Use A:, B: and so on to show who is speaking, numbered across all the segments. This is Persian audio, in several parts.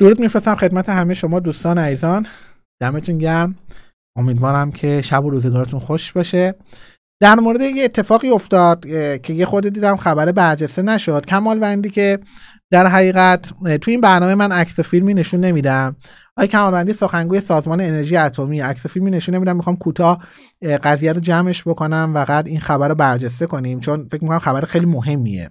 A: درود میفرستم خدمت همه شما دوستان عزیزان دمتون گرم امیدوارم که شب و روزگارتون خوش باشه در مورد یه اتفاقی افتاد که یه خورده دیدم خبر برجسته نشد کمال بندی که در حقیقت توی این برنامه من عکس فیلمی نشون نمیدم آقای کمال بندی سخنگوی سازمان انرژی اتمی عکس فیلمی نشون نمیدم میخوام کوتاه قضیه رو جمعش بکنم و قد این خبر رو برجسته کنیم چون فکر میکنم خبر خیلی مهمیه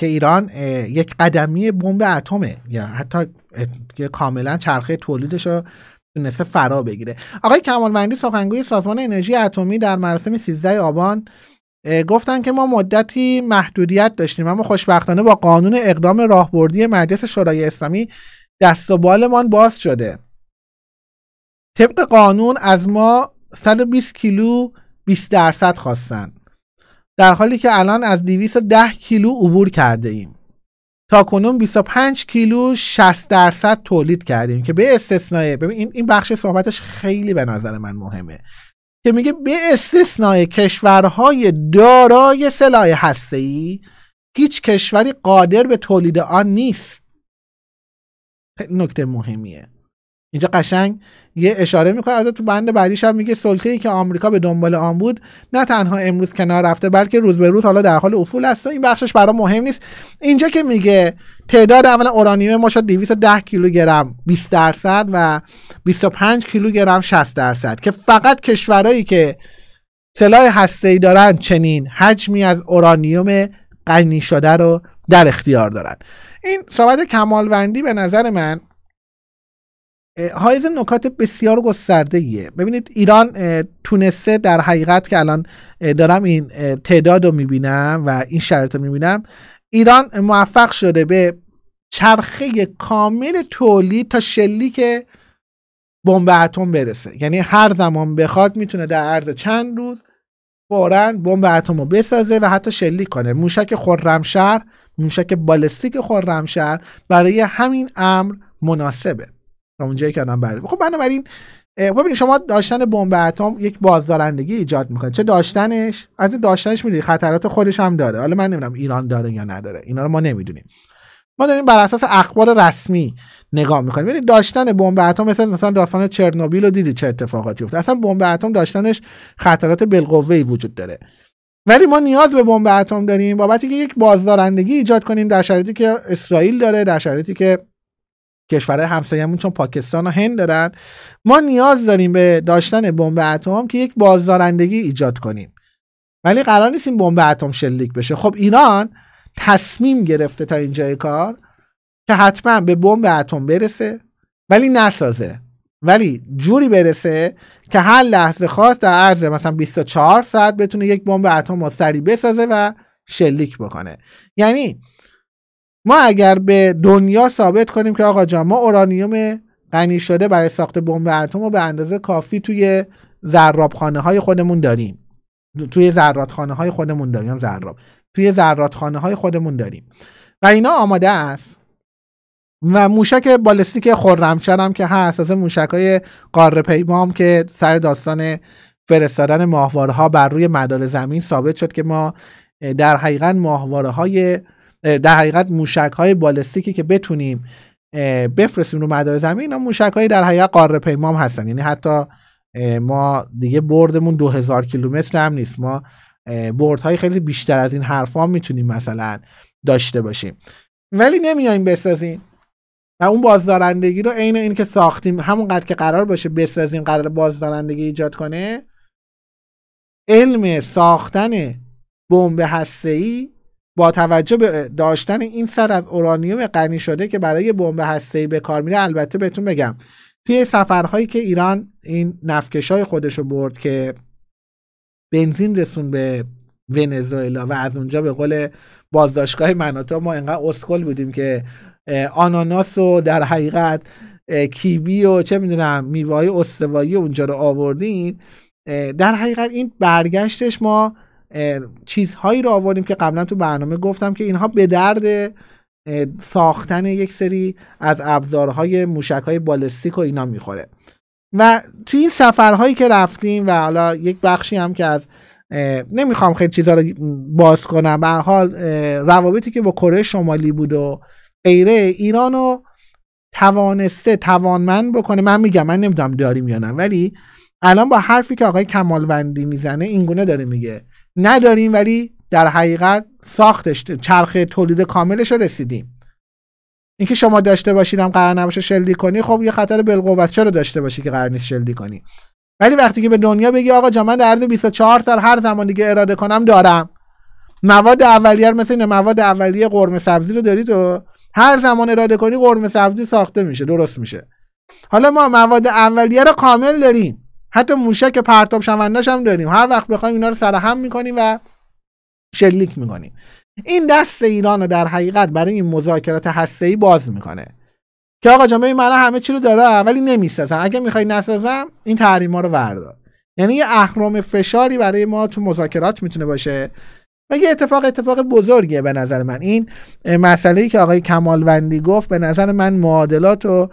A: که ایران یک قدمی بمب اتمه یا حتی که کاملا چرخه تولیدش رو تونسته فرا بگیره آقای کمالوندی سخنگوی سازمان انرژی اتمی در مراسم 13 آبان گفتن که ما مدتی محدودیت داشتیم اما خوشبختانه با قانون اقدام راهبردی مجلس شورای اسلامی دست و بالمان باز شده طبق قانون از ما 120 کیلو 20 درصد خواستن در حالی که الان از 210 کیلو عبور کرده ایم تا کنون 25 کیلو 60 درصد تولید کردیم که به استثنای ببین این بخش صحبتش خیلی به نظر من مهمه که میگه به استثنای کشورهای دارای سلاح هسته‌ای هیچ کشوری قادر به تولید آن نیست نکته مهمیه اینجا قشنگ یه اشاره میکنه از تو بند بعدیش هم میگه سلطه ای که آمریکا به دنبال آن بود نه تنها امروز کنار رفته بلکه روز به روز حالا در حال افول است و این بخشش برای مهم نیست اینجا که میگه تعداد اولا اورانیوم ما شد 210 کیلوگرم 20 درصد و 25 کیلوگرم 60 درصد که فقط کشورهایی که سلاح هسته‌ای دارن چنین حجمی از اورانیوم غنی شده رو در اختیار دارن این صحبت کمالوندی به نظر من حائز نکات بسیار گسترده ایه ببینید ایران تونسته در حقیقت که الان دارم این تعداد رو میبینم و این شرط رو میبینم ایران موفق شده به چرخه کامل تولید تا شلیک بمب اتم برسه یعنی هر زمان بخواد میتونه در عرض چند روز فورا بمب اتم رو بسازه و حتی شلیک کنه موشک خرمشهر موشک بالستیک خرمشهر برای همین امر مناسبه تا اونجایی که الان خب بنابراین ببینید شما داشتن بمب اتم یک بازدارندگی ایجاد میکنه چه داشتنش از داشتنش میدونی خطرات خودش هم داره حالا من نمیدونم ایران داره یا نداره اینا رو ما نمیدونیم ما داریم بر اساس اخبار رسمی نگاه میکنیم ببینید داشتن بمب اتم مثل مثلا داستان چرنوبیل رو دیدی چه اتفاقاتی افتاد اصلا بمب اتم داشتنش خطرات بالقوه وجود داره ولی ما نیاز به بمب اتم داریم بابت که یک بازدارندگی ایجاد کنیم در شرایطی که اسرائیل داره در شرایطی که کشورهای همسایه‌مون چون پاکستان و هند دارن ما نیاز داریم به داشتن بمب اتم که یک بازدارندگی ایجاد کنیم ولی قرار نیست این بمب اتم شلیک بشه خب ایران تصمیم گرفته تا اینجای کار که حتما به بمب اتم برسه ولی نسازه ولی جوری برسه که هر لحظه خواست در عرض مثلا 24 ساعت بتونه یک بمب اتم سری بسازه و شلیک بکنه یعنی ما اگر به دنیا ثابت کنیم که آقا جان ما اورانیوم غنی شده برای ساخت بمب اتم رو به اندازه کافی توی زرابخانه های خودمون داریم توی خانه های خودمون داریم زراب توی خانه های خودمون داریم و اینا آماده است و موشک بالستیک خرمشهر هم که هست از موشک های قاره پیمام که سر داستان فرستادن ماهواره ها بر روی مدار زمین ثابت شد که ما در حقیقت ماهواره های در حقیقت موشک های بالستیکی که بتونیم بفرستیم رو مدار زمین اینا موشک های در حقیقت قاره پیمام هستن یعنی حتی ما دیگه بردمون 2000 کیلومتر هم نیست ما برد های خیلی بیشتر از این ها میتونیم مثلا داشته باشیم ولی نمیایم بسازیم و اون بازدارندگی رو عین این که ساختیم همونقدر که قرار باشه بسازیم قرار بازدارندگی ایجاد کنه علم ساختن بمب هسته ای با توجه به داشتن این سر از اورانیوم غنی شده که برای بمب هسته‌ای به کار میره البته بهتون بگم توی سفرهایی که ایران این نفکشای خودش رو برد که بنزین رسون به ونزوئلا و از اونجا به قول بازداشتگاه مناطق ما انقدر اسکل بودیم که آناناس و در حقیقت کیوی و چه میدونم میوه های استوایی اونجا رو آوردیم در حقیقت این برگشتش ما چیزهایی رو آوردیم که قبلا تو برنامه گفتم که اینها به درد ساختن یک سری از ابزارهای موشکهای بالستیک و اینا میخوره و توی این سفرهایی که رفتیم و حالا یک بخشی هم که از نمیخوام خیلی چیزها رو باز کنم به حال روابطی که با کره شمالی بود و غیره ایران رو توانسته توانمند بکنه من میگم من نمیدونم داریم یا نه ولی الان با حرفی که آقای کمالوندی میزنه اینگونه داره میگه نداریم ولی در حقیقت ساختش چرخ تولید کاملش رسیدیم اینکه شما داشته باشید هم قرار نباشه شلدی کنی خب یه خطر بالقوت چرا داشته باشی که قرار نیست شلدی کنی ولی وقتی که به دنیا بگی آقا جا من در عرض 24 سال هر زمان دیگه اراده کنم دارم مواد اولیه مثل این مواد اولیه قرمه سبزی رو دارید و هر زمان اراده کنی قرمه سبزی ساخته میشه درست میشه حالا ما مواد اولیه رو کامل داریم حتی موشک پرتاب شوندش هم داریم هر وقت بخوایم اینا رو هم میکنیم و شلیک میکنیم این دست ایران رو در حقیقت برای این مذاکرات ای باز میکنه که آقا جامعه من همه چی رو داره ولی نمیسازم اگه میخوای نسازم این تحریما رو وردار یعنی یه اهرام فشاری برای ما تو مذاکرات میتونه باشه و یه اتفاق اتفاق بزرگیه به نظر من این مسئله ای که آقای کمالوندی گفت به نظر من معادلات و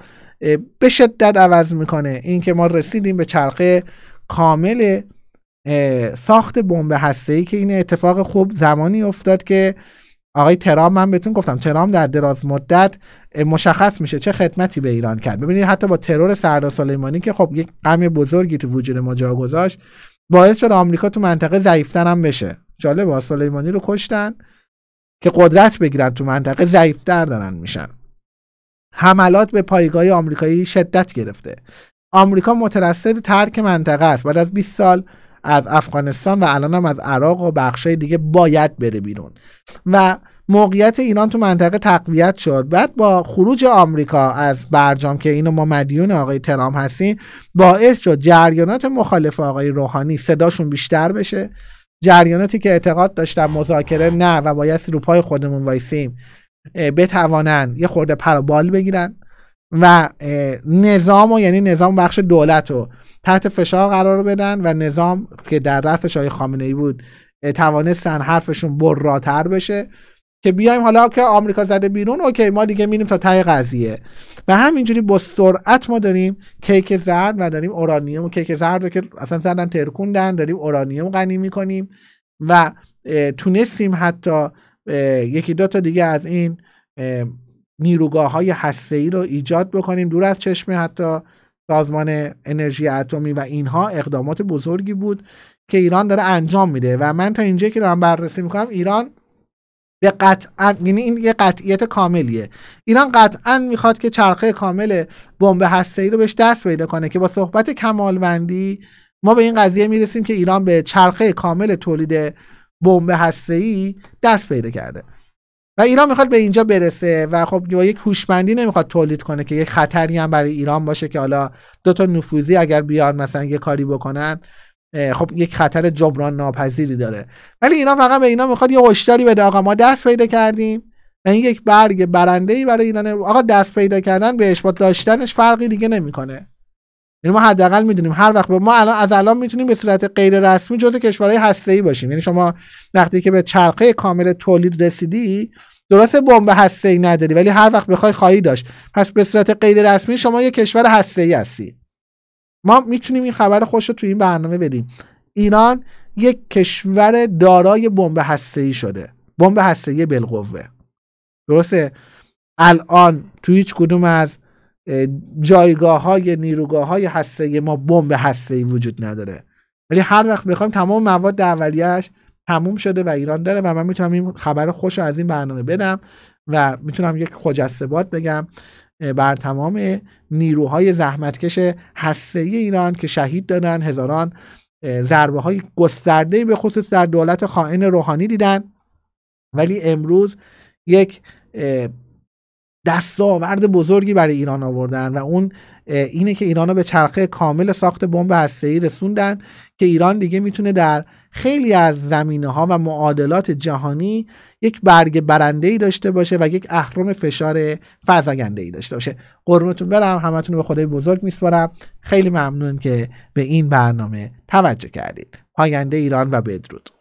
A: به شدت عوض میکنه اینکه ما رسیدیم به چرخه کامل ساخت بمب هسته ای که این اتفاق خوب زمانی افتاد که آقای ترام من بهتون گفتم ترام در دراز مدت مشخص میشه چه خدمتی به ایران کرد ببینید حتی با ترور سردار سلیمانی که خب یک غم بزرگی تو وجود ما جا گذاشت باعث شد آمریکا تو منطقه ضعیفتر هم بشه جالب سلیمانی رو کشتن که قدرت بگیرن تو منطقه ضعیفتر دارن میشن حملات به پایگاه آمریکایی شدت گرفته آمریکا مترصد ترک منطقه است بعد از 20 سال از افغانستان و الان هم از عراق و بخشای دیگه باید بره بیرون و موقعیت ایران تو منطقه تقویت شد بعد با خروج آمریکا از برجام که اینو ما مدیون آقای ترام هستیم باعث شد جریانات مخالف آقای روحانی صداشون بیشتر بشه جریاناتی که اعتقاد داشتن مذاکره نه و باید رو خودمون وایسیم بتوانن یه خورده پروبال بگیرن و نظام و یعنی نظام بخش دولت رو تحت فشار قرار بدن و نظام که در رفت شای خامنه ای بود توانستن حرفشون براتر بشه که بیایم حالا که آمریکا زده بیرون اوکی ما دیگه میریم تا تای قضیه و همینجوری با سرعت ما داریم کیک زرد و داریم اورانیوم و کیک زرد رو که اصلا زدن ترکوندن داریم اورانیوم غنی میکنیم و تونستیم حتی یکی دو تا دیگه از این نیروگاه های هسته ای رو ایجاد بکنیم دور از چشم حتی سازمان انرژی اتمی و اینها اقدامات بزرگی بود که ایران داره انجام میده و من تا اینجا که دارم بررسی میکنم ایران به قطعا یعنی این یه قطعیت کاملیه ایران قطعا میخواد که چرخه کامل بمب هسته ای رو بهش دست پیدا کنه که با صحبت کمالوندی ما به این قضیه میرسیم که ایران به چرخه کامل تولید بمب هسته‌ای دست پیدا کرده و ایران میخواد به اینجا برسه و خب با یک هوشمندی نمیخواد تولید کنه که یک خطری هم برای ایران باشه که حالا دو تا نفوذی اگر بیان مثلا یه کاری بکنن خب یک خطر جبران ناپذیری داره ولی اینا فقط به اینا میخواد یه هشداری بده آقا ما دست پیدا کردیم این یک برگ برنده ای برای ایران آقا دست پیدا کردن به با داشتنش فرقی دیگه نمیکنه یعنی ما حداقل میدونیم هر وقت ما الان از الان میتونیم به صورت غیر رسمی جزء کشورهای هسته ای باشیم یعنی شما وقتی که به چرخه کامل تولید رسیدی درست بمب هسته ای نداری ولی هر وقت بخوای خواهی داشت پس به صورت غیر رسمی شما یه کشور هسته هستی ما میتونیم این خبر خوش رو تو این برنامه بدیم ایران یک کشور دارای بمب هسته شده بمب هسته بلقوه. بالقوه الان تو هیچ کدوم از جایگاه های نیروگاه های هسته ما بمب هسته ای وجود نداره ولی هر وقت میخوایم تمام مواد اولیهش تموم شده و ایران داره و من میتونم این خبر خوش رو از این برنامه بدم و میتونم یک خجستبات بگم بر تمام نیروهای زحمتکش هسته ای ایران که شهید دادن هزاران ضربه های گسترده به خصوص در دولت خائن روحانی دیدن ولی امروز یک دستاورد بزرگی برای ایران آوردن و اون اینه که ایران رو به چرخه کامل ساخت بمب هسته‌ای رسوندن که ایران دیگه میتونه در خیلی از زمینه ها و معادلات جهانی یک برگ برنده ای داشته باشه و یک اهرم فشار فزاینده ای داشته باشه قربونتون برم همتون رو به خدای بزرگ میسپارم خیلی ممنون که به این برنامه توجه کردید پاینده ایران و بدرود